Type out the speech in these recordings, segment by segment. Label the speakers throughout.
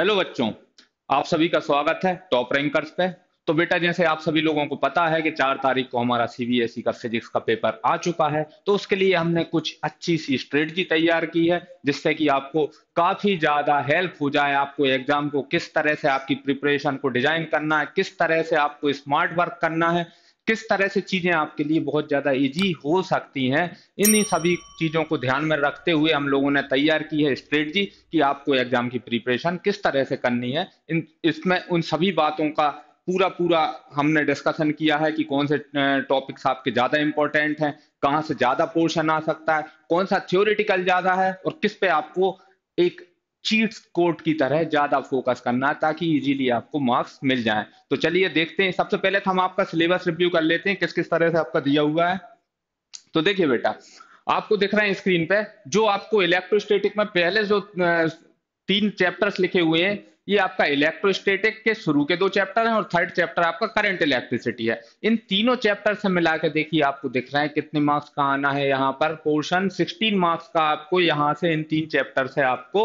Speaker 1: hello बच्चों आप सभी का स्वागत है टॉप रैंकर्स पे तो बेटा जैसे आप सभी लोगों को पता है कि चार तारीख को हमारा सीबीएसई e का फिजिक्स का पेपर आ चुका है तो उसके लिए हमने कुछ अच्छी सी स्ट्रेटजी तैयार की है जिससे कि आपको काफी ज्यादा हेल्प हो जाए आपको एग्जाम को किस तरह से आपकी प्रिपरेशन को डिजाइन करना है किस तरह से आपको स्मार्ट वर्क करना है किस तरह से चीजें आपके लिए बहुत ज्यादा इजी हो सकती हैं इन्हीं सभी चीजों को ध्यान में रखते हुए हम लोगों ने तैयार की है स्ट्रेटजी कि आपको एग्जाम की प्रिपरेशन किस तरह से करनी है इन इसमें उन सभी बातों का पूरा पूरा हमने डिस्कशन किया है कि कौन से टॉपिक्स आपके ज्यादा इंपॉर्टेंट हैं कहाँ से ज्यादा पोर्शन आ सकता है कौन सा थ्योरिटिकल ज्यादा है और किस पे आपको एक चीट कोड की तरह ज्यादा फोकस करना ताकि इजीली आपको मार्क्स मिल जाए तो चलिए देखते हैं सबसे पहले तो हम आपका सिलेबस रिव्यू कर लेते हैं किस किस तरह से आपका दिया हुआ है तो देखिए बेटा आपको दिख रहा है स्क्रीन पे जो आपको इलेक्ट्रोस्टेटिक में पहले जो तीन चैप्टर्स लिखे हुए हैं ये आपका इलेक्ट्रोस्टेटिक के शुरू के दो चैप्टर हैं और थर्ड चैप्टर आपका करंट इलेक्ट्रिसिटी है इन तीनों चैप्टर से मिला के देखिए आपको दिख रहा है कितने मार्क्स का आना है यहाँ पर पोर्शन 16 मार्क्स का आपको यहाँ से इन तीन चैप्टर से आपको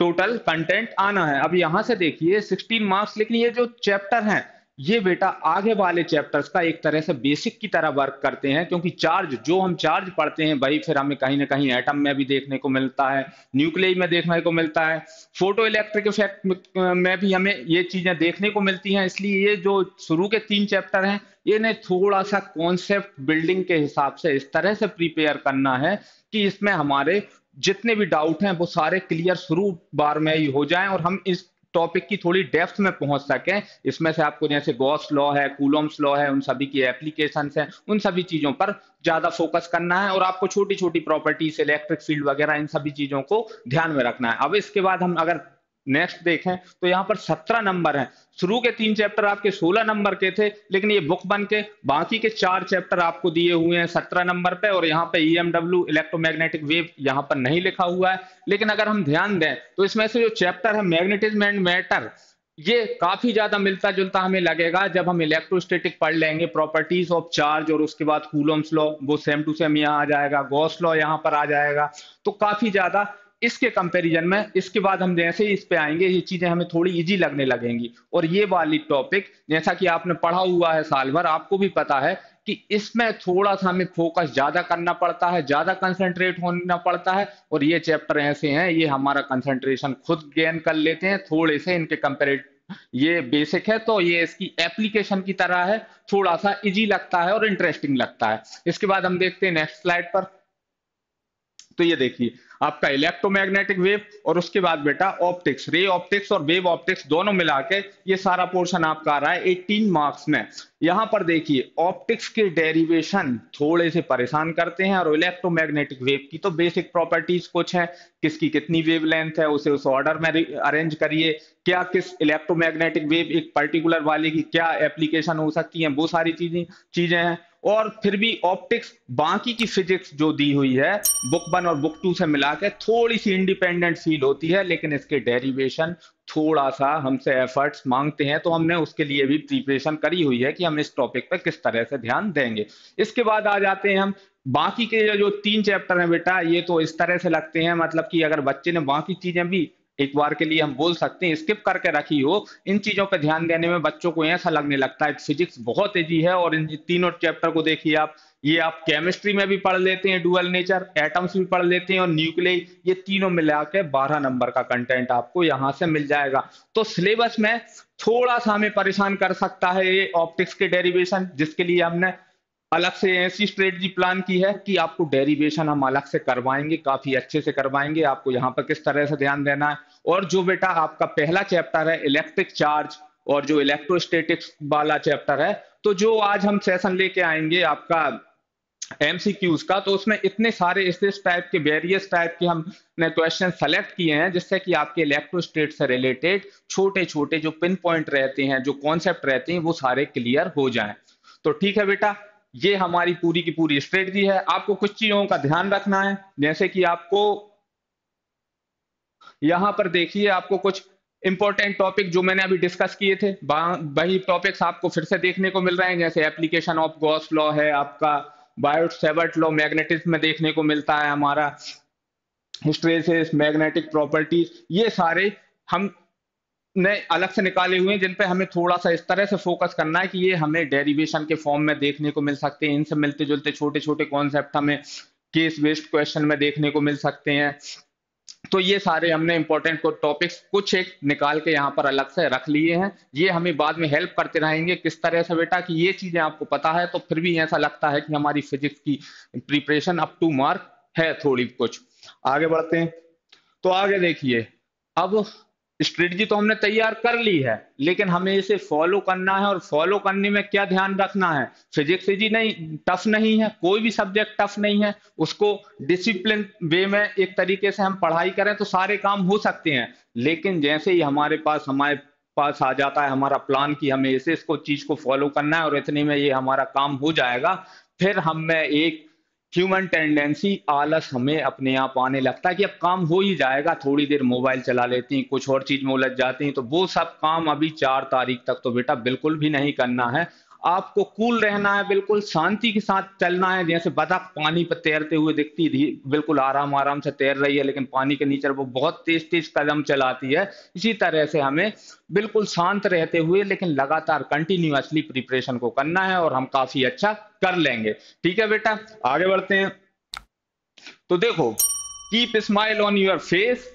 Speaker 1: टोटल कंटेंट आना है अब यहां से देखिए 16 मार्क्स लेकिन ये जो चैप्टर हैं ये बेटा आगे वाले चैप्टर्स का एक तरह से बेसिक की तरह वर्क करते हैं क्योंकि चार्ज जो हम चार्ज पढ़ते हैं भाई फिर हमें कहीं ना कहीं एटम में भी देखने को मिलता है न्यूक्लिय में देखने को मिलता है फोटो इलेक्ट्रिक इफेक्ट में भी हमें ये चीजें देखने को मिलती हैं इसलिए ये जो शुरू के तीन चैप्टर हैं इन्हें थोड़ा सा कॉन्सेप्ट बिल्डिंग के हिसाब से इस तरह से प्रिपेयर करना है कि इसमें हमारे जितने भी डाउट हैं वो सारे क्लियर शुरू बार में ही हो जाएं और हम इस टॉपिक की थोड़ी डेप्थ में पहुंच सकें इसमें से आपको जैसे गॉस लॉ है कूलम्स लॉ है उन सभी की एप्लीकेशन है उन सभी चीजों पर ज्यादा फोकस करना है और आपको छोटी छोटी प्रॉपर्टीज इलेक्ट्रिक फील्ड वगैरह इन सभी चीजों को ध्यान में रखना है अब इसके बाद हम अगर नेक्स्ट देखें तो यहाँ पर सत्रह नंबर हैं शुरू के तीन चैप्टर आपके सोलह नंबर के थे लेकिन ये बुक बन के बाकी के चार चैप्टर आपको दिए हुए हैं सत्रह नंबर पे और यहाँ पे ईएमडब्ल्यू इलेक्ट्रोमैग्नेटिक वेव यहाँ पर नहीं लिखा हुआ है लेकिन अगर हम ध्यान दें तो इसमें से जो चैप्टर है मैग्नेटिज्म एंड मैटर ये काफी ज्यादा मिलता जुलता हमें लगेगा जब हम इलेक्ट्रोस्टेटिक पढ़ लेंगे प्रॉपर्टीज ऑफ चार्ज और उसके बाद कूलम्स लॉ वो सेम टू सेम यहाँ आ जाएगा गॉस लॉ यहाँ पर आ जाएगा तो काफी ज्यादा इसके कंपैरिजन में इसके बाद हम जैसे ही इस पे आएंगे ये चीजें हमें थोड़ी इजी लगने लगेंगी और ये वाली टॉपिक जैसा कि आपने पढ़ा हुआ है साल भर आपको भी पता है कि इसमें थोड़ा सा हमें फोकस ज्यादा करना पड़ता है ज्यादा कंसंट्रेट होना पड़ता है और ये चैप्टर ऐसे हैं ये हमारा कंसंट्रेशन खुद गेन कर लेते हैं थोड़े से इनके कंपेरेट ये बेसिक है तो ये इसकी एप्लीकेशन की तरह है थोड़ा सा इजी लगता है और इंटरेस्टिंग लगता है इसके बाद हम देखते हैं नेक्स्ट स्लाइड पर तो ये देखिए आपका इलेक्ट्रोमैग्नेटिक वेव और उसके बाद बेटा ऑप्टिक्स रे ऑप्टिक्स और वेव ऑप्टिक्स दोनों मिला के ये सारा पोर्शन आपका आ रहा है एटीन मार्क्स में यहां पर देखिए ऑप्टिक्स के डेरिवेशन थोड़े से परेशान करते हैं और इलेक्ट्रोमैग्नेटिक वेव की तो बेसिक प्रॉपर्टीज कुछ है किसकी कितनी लेंथ है उसे उस ऑर्डर में अरेंज करिए क्या किस इलेक्ट्रोमैग्नेटिक वेव एक पर्टिकुलर वाले की क्या एप्लीकेशन हो सकती है वो सारी चीजें चीजें हैं और फिर भी ऑप्टिक्स बाकी की फिजिक्स जो दी हुई है बुक वन और बुक टू से मिला के थोड़ी सी इंडिपेंडेंट फील होती है लेकिन इसके डेरिवेशन थोड़ा सा हमसे एफर्ट्स मांगते हैं तो हमने उसके लिए भी प्रिपरेशन करी हुई है कि हम इस टॉपिक पर किस तरह से ध्यान देंगे इसके बाद आ जाते हैं हम बाकी के जो तीन चैप्टर हैं बेटा ये तो इस तरह से लगते हैं मतलब कि अगर बच्चे ने बाकी चीजें भी एक बार के लिए हम बोल सकते हैं स्किप करके रखी हो इन चीजों पर ध्यान देने में बच्चों को ऐसा लगने लगता है फिजिक्स बहुत तेजी है और इन तीनों चैप्टर को देखिए आप ये आप केमिस्ट्री में भी पढ़ लेते हैं डुअल नेचर एटम्स भी पढ़ लेते हैं और न्यूक्लियर ये तीनों मिला के बारह नंबर का कंटेंट आपको यहाँ से मिल जाएगा तो सिलेबस में थोड़ा सा हमें परेशान कर सकता है ये ऑप्टिक्स के डेरिवेशन जिसके लिए हमने अलग से ऐसी स्ट्रेटजी प्लान की है कि आपको डेरिवेशन हम अलग से करवाएंगे काफी अच्छे से करवाएंगे आपको यहाँ पर किस तरह से ध्यान देना है और जो बेटा आपका पहला चैप्टर है इलेक्ट्रिक चार्ज और जो इलेक्ट्रोस्टेटिक्स वाला चैप्टर है तो जो आज हम सेशन लेके आएंगे आपका एमसीक्यूज का तो उसमें इतने सारे इस टाइप के वेरियस टाइप के हमने क्वेश्चन सेलेक्ट किए हैं जिससे कि आपके इलेक्ट्रोस्टेट से रिलेटेड छोटे छोटे जो पिन पॉइंट रहते हैं जो कॉन्सेप्ट रहते हैं वो सारे क्लियर हो जाए तो ठीक है बेटा ये हमारी पूरी की पूरी स्ट्रेटजी है आपको कुछ चीजों का ध्यान रखना है जैसे कि आपको यहां पर देखिए आपको कुछ इंपॉर्टेंट टॉपिक जो मैंने अभी डिस्कस किए थे वही टॉपिक्स आपको फिर से देखने को मिल रहे हैं जैसे एप्लीकेशन ऑफ गॉस लॉ है आपका बायोट सेवर्ट लॉ मैग्नेटिज्म में देखने को मिलता है हमारा हिस्ट्रेसिस मैग्नेटिक प्रॉपर्टीज ये सारे हम ने अलग से निकाले हुए हैं जिन पे हमें थोड़ा सा इस तरह से फोकस करना है कि ये हमें डेरिवेशन के फॉर्म में देखने को मिल सकते हैं इनसे मिलते जुलते छोटे छोटे कॉन्सेप्ट हमें केस बेस्ड क्वेश्चन में देखने को मिल सकते हैं तो ये सारे हमने इंपॉर्टेंट को टॉपिक्स कुछ एक निकाल के यहाँ पर अलग से रख लिए हैं ये हमें बाद में हेल्प करते रहेंगे किस तरह से बेटा कि ये चीजें आपको पता है तो फिर भी ऐसा लगता है कि हमारी फिजिक्स की प्रिपरेशन अप टू मार्क है थोड़ी कुछ आगे बढ़ते हैं तो आगे देखिए अब स्ट्रेटजी तो हमने तैयार कर ली है लेकिन हमें इसे फॉलो करना है और फॉलो करने में क्या ध्यान रखना है फिजिक्स जी नहीं टफ नहीं है कोई भी सब्जेक्ट टफ नहीं है उसको डिसिप्लिन वे में एक तरीके से हम पढ़ाई करें तो सारे काम हो सकते हैं लेकिन जैसे ही हमारे पास हमारे पास आ जाता है हमारा प्लान कि हमें इसे इसको चीज को फॉलो करना है और इतने में ये हमारा काम हो जाएगा फिर हमें एक ह्यूमन टेंडेंसी आलस हमें अपने आप आने लगता है कि अब काम हो ही जाएगा थोड़ी देर मोबाइल चला लेती हैं कुछ और चीज़ में उलझ जाती हैं तो वो सब काम अभी चार तारीख तक तो बेटा बिल्कुल भी नहीं करना है आपको कूल रहना है बिल्कुल शांति के साथ चलना है जैसे बतख पानी पर तैरते हुए दिखती थी बिल्कुल आराम आराम से तैर रही है लेकिन पानी के नीचे वो बहुत तेज तेज कदम चलाती है इसी तरह से हमें बिल्कुल शांत रहते हुए लेकिन लगातार कंटिन्यूसली प्रिपरेशन को करना है और हम काफी अच्छा कर लेंगे ठीक है बेटा आगे बढ़ते हैं तो देखो keep smile on your face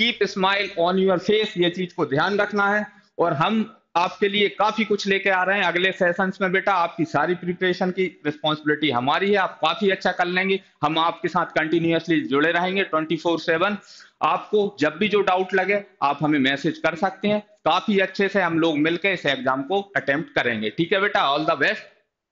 Speaker 1: keep smile on your face ये चीज को ध्यान रखना है और हम आपके लिए काफी कुछ लेके आ रहे हैं अगले सेशन में बेटा आपकी सारी प्रिपरेशन की रिस्पॉन्सिबिलिटी हमारी है आप काफी अच्छा कर लेंगे हम आपके साथ कंटिन्यूसली जुड़े रहेंगे ट्वेंटी फोर सेवन आपको जब भी जो डाउट लगे आप हमें मैसेज कर सकते हैं काफी अच्छे से हम लोग मिलकर इस एग्जाम को अटेम्प्ट करेंगे ठीक है बेटा ऑल द बेस्ट